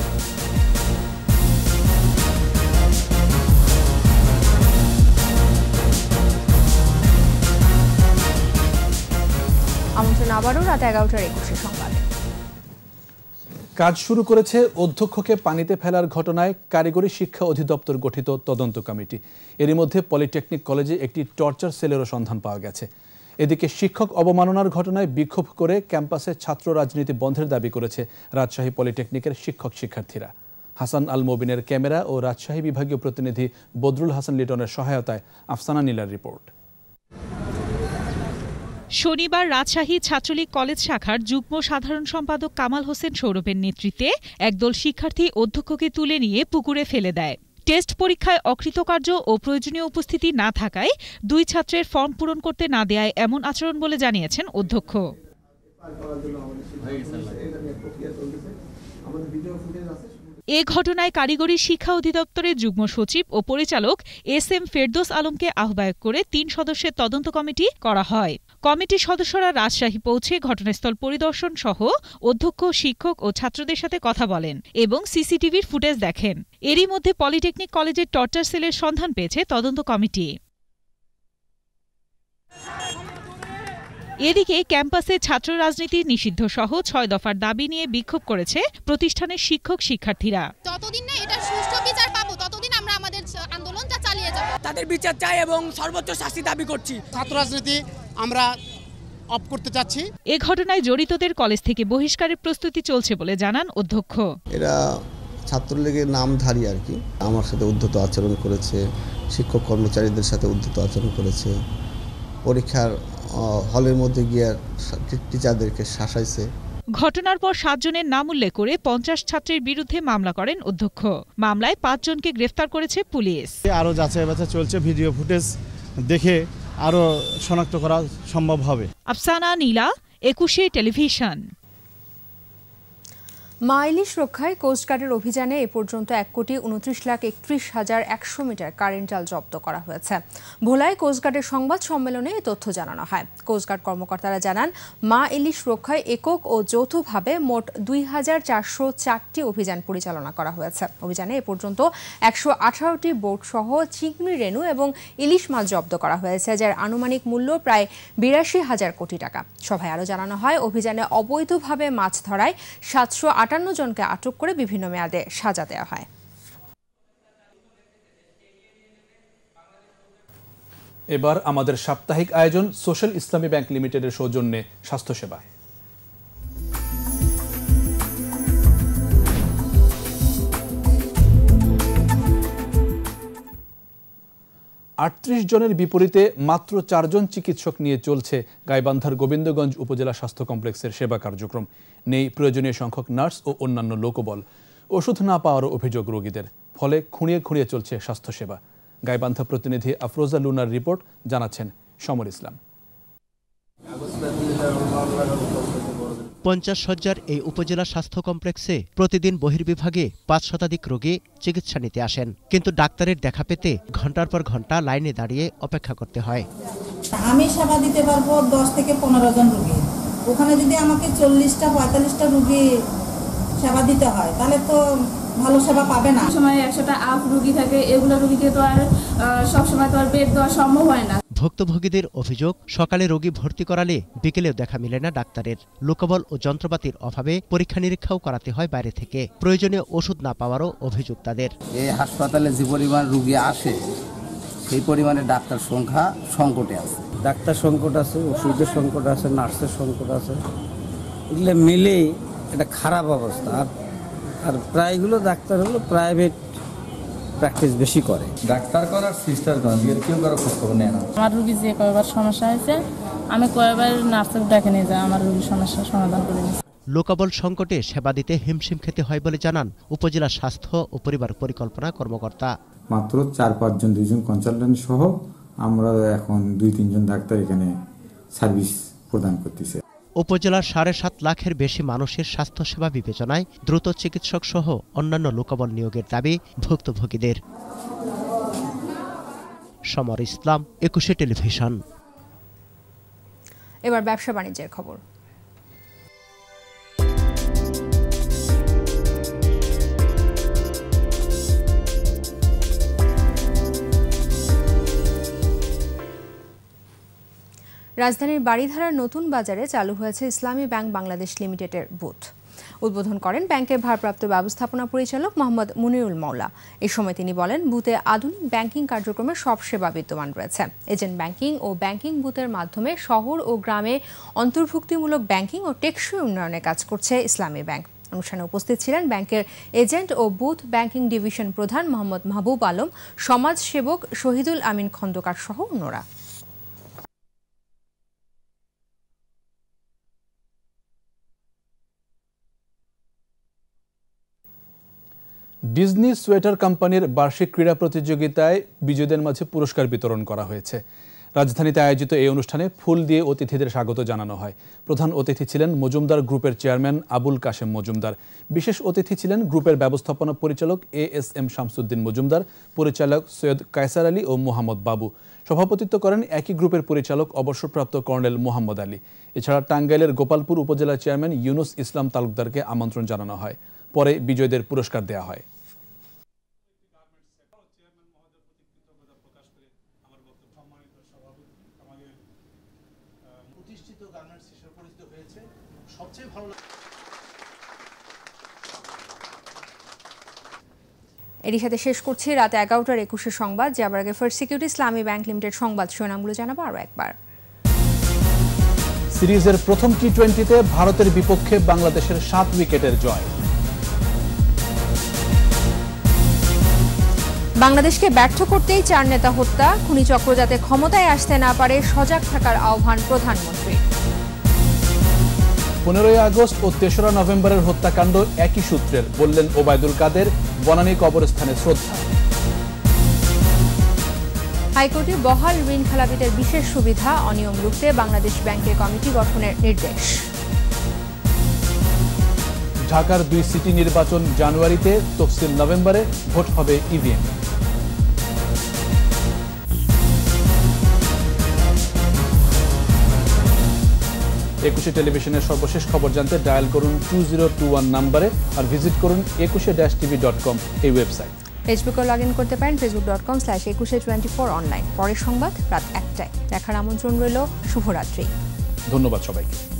আবারও রাত এগারোটার একুশে সংবাদ কাজ শুরু করেছে অধ্যক্ষকে পানিতে ফেলার ঘটনায় কারিগরি শিক্ষা অধিদপ্তর গঠিত তদন্ত কমিটি এরই মধ্যে পলিটেকনিক কলেজে একটি টর্চার সেলেরও সন্ধান পাওয়া গেছে এদিকে শিক্ষক অবমাননার ঘটনায় বিক্ষোভ করে ক্যাম্পাসে ছাত্র রাজনীতি বন্ধের দাবি করেছে রাজশাহী পলিটেকনিকের শিক্ষক শিক্ষার্থীরা হাসান আল মবিনের ক্যামেরা ও রাজশাহী বিভাগীয় প্রতিনিধি বদরুল হাসান লিটনের সহায়তায় আফসানা নীলার রিপোর্ট শনিবার রাজশাহী ছাত্রলীগ কলেজ শাখার যুগ্ম সাধারণ সম্পাদক কামাল হোসেন সৌরভের নেতৃত্বে একদল শিক্ষার্থী অধ্যক্ষকে তুলে নিয়ে পুকুরে ফেলে দেয় টেস্ট পরীক্ষায় অকৃতকার্য ও প্রয়োজনীয় উপস্থিতি না থাকায় দুই ছাত্রের ফর্ম পূরণ করতে না দেয় এমন আচরণ বলে জানিয়েছেন অধ্যক্ষ এ ঘটনায় কারিগরি শিক্ষা অধিদপ্তরের যুগ্ম সচিব ও পরিচালক এস এম ফেরদোস আলমকে আহ্বায়ক করে তিন সদস্যের তদন্ত কমিটি করা হয় কমিটির সদস্যরা রাজশাহী পৌঁছে ঘটনাস্থল পরিদর্শন সহ অধ্যক্ষ শিক্ষক ও ছাত্রদের সাথে কথা বলেন এবং সিসিটিভির ফুটেজ দেখেন এরই মধ্যে পলিটেকনিক কলেজের টর্চার সেলের সন্ধান পেয়েছে তদন্ত কমিটি এদিকে ক্যাম্পাসে ছাত্র রাজনীতি নিষিদ্ধ সহ ছয় দফার দাবি নিয়ে বিক্ষোভ করেছে প্রতিষ্ঠানের শিক্ষক শিক্ষার্থীরা যতদিন না এটা সুষ্ঠু বিচার পাবো ততদিন আমরা আমাদের আন্দোলনটা চালিয়ে যাব তাদের বিচার চাই এবং সর্বোচ্চ শাস্তি দাবি করছি ছাত্র রাজনীতি আমরা অফ করতে চাচ্ছি এ ঘটনায় জড়িতদের কলেজ থেকে বহিষ্কারের প্রস্তুতি চলছে বলে জানান অধ্যক্ষ এরা ছাত্রলীগের নামধারী আর কি আমার সাথে উদ্ধত আচরণ করেছে শিক্ষক কর্মচারীদের সাথে উদ্ধত আচরণ করেছে পরীক্ষার হলের মধ্যে গিয়ে টিচারদেরকে শাসাইছে ঘটনার পর সাতজনের নাম উল্লেখ করে পঞ্চাশ ছাত্রের বিরুদ্ধে মামলা করেন অধ্যক্ষ মামলায় পাঁচজনকে গ্রেফতার করেছে পুলিশ আরও যাচাই বাছাই চলছে ভিডিও ফুটেজ দেখে আরও শনাক্ত করা সম্ভব হবে আফসানা নীলা একুশে টেলিভিশন মা ইলিশ রক্ষায় কোস্টগার্ডের অভিযানে এ পর্যন্ত এক কোটি উনত্রিশ লাখ একত্রিশ হাজার একশো মিটার কারেন্ট জাল জব্দ করা হয়েছে ভোলায় কোস্টগার্ডের সংবাদ সম্মেলনে এ তথ্য জানানো হয় কোস্টগার্ড কর্মকর্তারা জানান মা ইলিশ রক্ষায় একক ও যৌথভাবে মোট দুই হাজার চারশো চারটি অভিযান পরিচালনা করা হয়েছে অভিযানে এ পর্যন্ত একশো আঠারোটি বোট সহ চিংড়ি রেণু এবং ইলিশ মাছ জব্দ করা হয়েছে যার আনুমানিক মূল্য প্রায় বিরাশি হাজার কোটি টাকা সভায় আরও জানানো হয় অভিযানে অবৈধভাবে মাছ ধরায় সাতশো আটান্ন জনকে আটক করে বিভিন্ন মেয়াদে সাজা দেওয়া হয় এবার আমাদের সাপ্তাহিক আয়োজন সোশ্যাল ইসলামী ব্যাংক লিমিটেডের সৌজন্যে স্বাস্থ্যসেবা আটত্রিশ জনের বিপরীতে মাত্র চারজন চিকিৎসক নিয়ে চলছে গাইবান্ধার গোবিন্দগঞ্জ উপজেলা স্বাস্থ্য কমপ্লেক্সের সেবা কার্যক্রম নেই প্রয়োজনীয় সংখ্যক নার্স ও অন্যান্য লোকবল ওষুধ না পাওয়ারও অভিযোগ রোগীদের ফলে খুঁড়িয়ে খুঁড়িয়ে চলছে স্বাস্থ্যসেবা গাইবান্ধা প্রতিনিধি আফরোজা লুনার রিপোর্ট জানাচ্ছেন সমর ইসলাম পঞ্চাশ সজ্জার এই উপজেলা স্বাস্থ্য কমপ্লেক্সে প্রতিদিন বহির্বিভাগে পাঁচ শতাধিক রোগী চিকিৎসা নিতে আসেন কিন্তু ডাক্তারের দেখা পেতে ঘন্টার পর ঘন্টা লাইনে দাঁড়িয়ে অপেক্ষা করতে হয় আমি সেবা দিতে পারবো দশ থেকে পনেরো জন রোগী ওখানে যদি আমাকে চল্লিশটা পঁয়তাল্লিশটা রুগী সেবা দিতে হয় তাহলে তো ভালো সেবা পাবে না সময় একশোটা আপ রুগী থাকে এগুলো রুগীকে তো আর সবসময় তো আর বেড দেওয়া সম্ভব হয় না ভুক্তভোগীদের অভিযোগ সকালে রোগী ভর্তি করালে বিকেলেও দেখা মিলে না ডাক্তারের লোকবল ও যন্ত্রপাতির অভাবে পরীক্ষা নিরীক্ষাও করাতে হয় বাইরে থেকে প্রয়োজনীয় ওষুধ না পাওয়ারও অভিযোগ তাদের এই হাসপাতালে যে পরিমাণ রুগী আসে সেই পরিমাণে ডাক্তার সংখ্যা সংকটে আছে ডাক্তার সংকট আছে ওষুধের সংকট আছে নার্সের সংকট আছে এগুলো মিলেই এটা খারাপ অবস্থা আর প্রায়গুলো ডাক্তার হলো প্রাইভেট প্র্যাকটিস বেশি করে ডাক্তার করার সিস্টারগঞ্জ এর কেউ কারো খোঁজখবর নেয় না আমার রুগী যে কয়েকবার সমস্যা হয়েছে আমি কয়েকবার নার্সের ডাকে নিয়ে যাই আমার রুগীর সমস্যা সমাধান করে নিয়েছি লোকাবল সংকটে সেবা দিতে হিমশিম খেতে হয় বলে জানান উপজেলা স্বাস্থ্য ও পরিবার পরিকল্পনা কর্মকর্তা মাত্র চার পাঁচজন দুইজন কনসালটেন্ট সহ আমরা এখন দুই তিনজন ডাক্তার এখানে সার্ভিস প্রদান করতেছে উপজেলার সাড়ে সাত লাখের বেশি মানুষের স্বাস্থ্যসেবা বিবেচনায় দ্রুত চিকিৎসক সহ অন্যান্য লোকবল নিয়োগের দাবি ভুক্তভোগীদের সমর ইসলাম একুশে টেলিভিশন এবার ব্যবসা বাণিজ্যের খবর রাজধানীর বাড়িধারার নতুন বাজারে চালু হয়েছে ইসলামী ব্যাংক বাংলাদেশ লিমিটেডের বুথ উদ্বোধন করেন ব্যাংকের ভারপ্রাপ্ত ব্যবস্থাপনা পরিচালক মোহাম্মদ মুনিরুল মৌলা এ সময় তিনি বলেন বুথে আধুনিক ব্যাংকিং কার্যক্রমের সব সেবা বিদ্যমান রয়েছে এজেন্ট ব্যাংকিং ও ব্যাংকিং বুথের মাধ্যমে শহর ও গ্রামে অন্তর্ভুক্তিমূলক ব্যাংকিং ও টেকসই উন্নয়নে কাজ করছে ইসলামী ব্যাংক অনুষ্ঠানে উপস্থিত ছিলেন ব্যাংকের এজেন্ট ও বুথ ব্যাংকিং ডিভিশন প্রধান মোহাম্মদ মাহবুব আলম সমাজসেবক শহীদুল আমিন খন্দকার সহ অন্যরা ডিজনি সোয়েটার কোম্পানির বার্ষিক ক্রীড়া প্রতিযোগিতায় বিজয়ীদের মাঝে পুরস্কার বিতরণ করা হয়েছে রাজধানীতে আয়োজিত এই অনুষ্ঠানে ফুল দিয়ে অতিথিদের স্বাগত জানানো হয় প্রধান অতিথি ছিলেন মজুমদার গ্রুপের চেয়ারম্যান আবুল কাশেম মজুমদার বিশেষ অতিথি ছিলেন গ্রুপের ব্যবস্থাপনা পরিচালক A S M Shamsuddin Majumdar পরিচালক সৈয়দ কায়সার আলী ও মোহাম্মদ বাবু সভাপতিত্ব করেন একই গ্রুপের পরিচালক অবসরপ্রাপ্ত কর্নেল মোহাম্মদ আলী এছাড়া টাঙ্গাইলের গোপালপুর উপজেলা চেয়ারম্যান ইউনুস ইসলাম তালুকদারকে আমন্ত্রণ জানানো হয় পরে বিজয়ীদের পুরস্কার দেয়া হয় এরই সাথে শেষ করছি রাত এগারোটার একুশে সংবাদ যাবার আগে first security Islami bank limited সংবাদ শিরোনামগুলো জানাবো আরও একবার সিরিজের প্রথম টি টোয়েন্টিতে ভারতের বিপক্ষে বাংলাদেশের সাত উইকেটের জয় বাংলাদেশকে ব্যর্থ করতেই চার নেতা হত্যা খুনি চক্র যাতে ক্ষমতায় আসতে না পারে সজাগ থাকার আহ্বান প্রধানমন্ত্রী পনেরোই আগস্ট ও তেসরা নভেম্বরের হত্যাকাণ্ড একই সূত্রের বললেন ওবায়দুল কাদের বনানী কবরস্থানে শ্রদ্ধা হাইকোর্টে বহাল ঋণ খেলাপিদের বিশেষ সুবিধা অনিয়ম রুখতে বাংলাদেশ ব্যাংকের কমিটি গঠনের নির্দেশ ঢাকার দুই সিটি নির্বাচন জানুয়ারিতে তফসিল নভেম্বরে ভোট হবে ইভিএম একুশে টেলিভিশনের সর্বশেষ খবর জানতে ডায়াল করুন টু জিরো টু ওয়ান নাম্বারে আর ভিজিট করুন একুশে ড্যাশ টিভি ডট কম এই ওয়েবসাইট ফেসবুকেও লগ ইন করতে পারেন Facebook dot com slash Ekushey twenty four online পরের সংবাদ রাত একটায় দেখার আমন্ত্রণ রইল শুভরাত্রি ধন্যবাদ সবাইকে